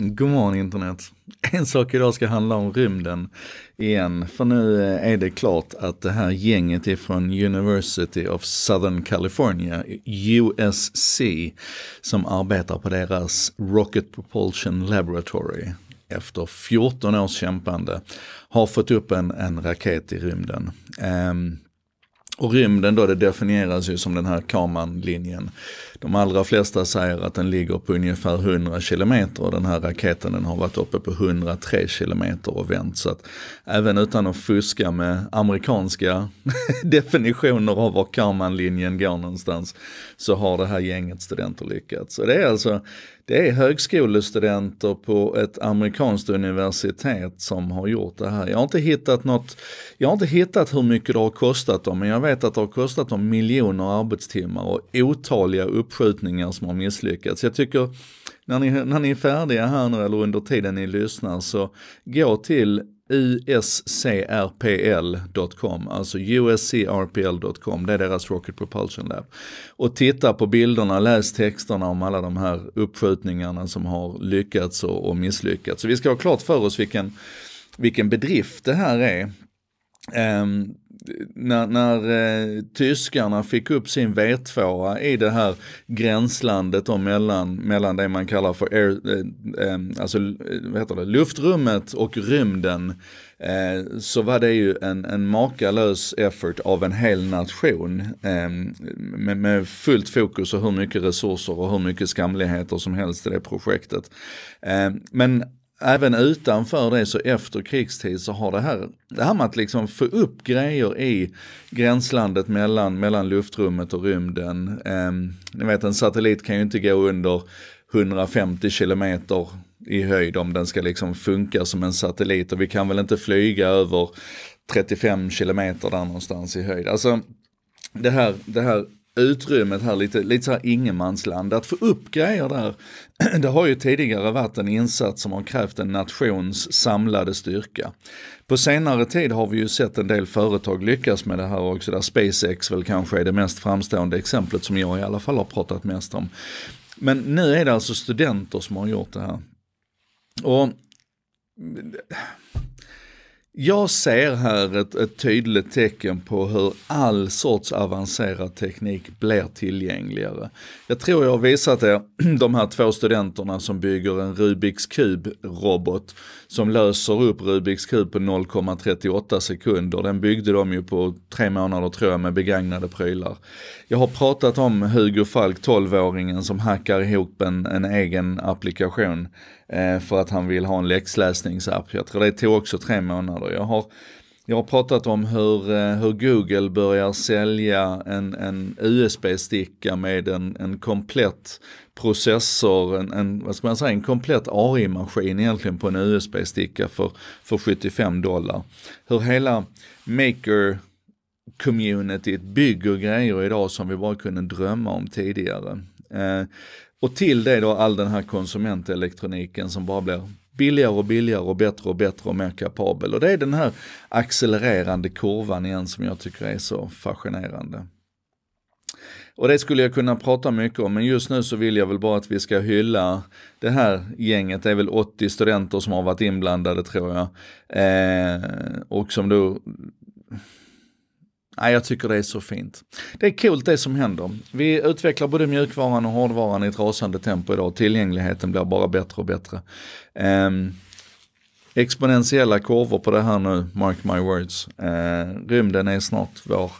God morgon internet. En sak idag ska handla om rymden igen. För nu eh, är det klart att det här gänget ifrån University of Southern California, USC, som arbetar på deras Rocket Propulsion Laboratory efter 14 års kämpande har fått upp en, en raket i rymden. Um, och rymden då, det definieras ju som den här Kamanlinjen. De allra flesta säger att den ligger på ungefär 100 kilometer och den här raketen den har varit uppe på 103 kilometer och vänt. Så att även utan att fuska med amerikanska definitioner av var Kamanlinjen går någonstans så har det här gänget studenter lyckats. Och det är alltså det är högskolestudenter på ett amerikanskt universitet som har gjort det här. Jag har inte hittat något, jag har inte hittat hur mycket det har kostat dem men jag vet att det har kostat dem miljoner arbetstimmar och otaliga uppskjutningar som har misslyckats. Jag tycker, när ni, när ni är färdiga här nu eller under tiden ni lyssnar så gå till uscrpl.com, alltså uscrpl.com, det är deras Rocket Propulsion Lab. Och titta på bilderna, läs texterna om alla de här uppskjutningarna som har lyckats och, och misslyckats. Så vi ska ha klart för oss vilken, vilken bedrift det här är. Um, när, när eh, tyskarna fick upp sin V2 i det här gränslandet då mellan, mellan det man kallar för air, eh, eh, alltså, eh, vad heter det, luftrummet och rymden eh, så var det ju en, en makalös effort av en hel nation eh, med, med fullt fokus och hur mycket resurser och hur mycket skamligheter som helst i det projektet. men även utanför det så efter krigstid så har det här, det här med att liksom få upp grejer i gränslandet mellan, mellan luftrummet och rymden. Eh, ni vet en satellit kan ju inte gå under 150 kilometer i höjd om den ska liksom funka som en satellit och vi kan väl inte flyga över 35 kilometer där någonstans i höjd. Alltså det här, det här utrymmet här, lite, lite så här ingenmansland, att få upp grejer där. Det har ju tidigare varit en insats som har krävt en nations samlade styrka. På senare tid har vi ju sett en del företag lyckas med det här också, där SpaceX väl kanske är det mest framstående exemplet som jag i alla fall har pratat mest om. Men nu är det alltså studenter som har gjort det här. Och jag ser här ett, ett, tydligt tecken på hur all sorts avancerad teknik blir tillgängligare. Jag tror jag har visat er de här två studenterna som bygger en Rubiks kub-robot som löser upp Rubiks kub på 0,38 sekunder. Den byggde de ju på tre månader tror jag med begagnade prylar. Jag har pratat om Hugo Falk, 12-åringen som hackar ihop en, en egen applikation eh, för att han vill ha en läxläsningsapp. Jag tror det tog också tre månader miljarder. Jag har, jag har pratat om hur, eh, hur Google börjar sälja en, en USB-sticka med en, en komplett processor, en, en, vad ska man säga, en komplett AI-maskin egentligen på en USB-sticka för, för 75 dollar. Hur hela maker communityt bygger grejer idag som vi bara kunde drömma om tidigare. Eh, och till det då all den här konsumentelektroniken som bara blir billigare och billigare och bättre och bättre och mer kapabel. Och det är den här accelererande kurvan igen som jag tycker är så fascinerande. Och det skulle jag kunna prata mycket om, men just nu så vill jag väl bara att vi ska hylla det här gänget. Det är väl 80 studenter som har varit inblandade tror jag. Eh, och som då Nej, jag tycker det är så fint. Det är coolt det som händer. Vi utvecklar både mjukvaran och hårdvaran i ett rasande tempo idag. Tillgängligheten blir bara bättre och bättre. Um, exponentiella kurvor på det här nu, mark my words. Uh, rymden är snart vår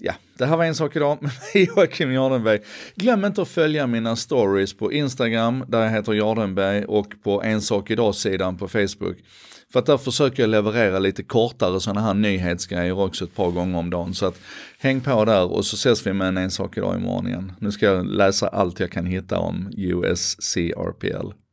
ja, det här var en sak idag med mig Joakim Jardenberg. Glöm inte att följa mina stories på Instagram där jag heter Jardenberg och på en sak idag-sidan på Facebook. För att där försöker jag leverera lite kortare sådana här nyhetsgrejer också ett par gånger om dagen. Så att häng på där och så ses vi med en, en sak idag imorgon igen. Nu ska jag läsa allt jag kan hitta om USCRPL.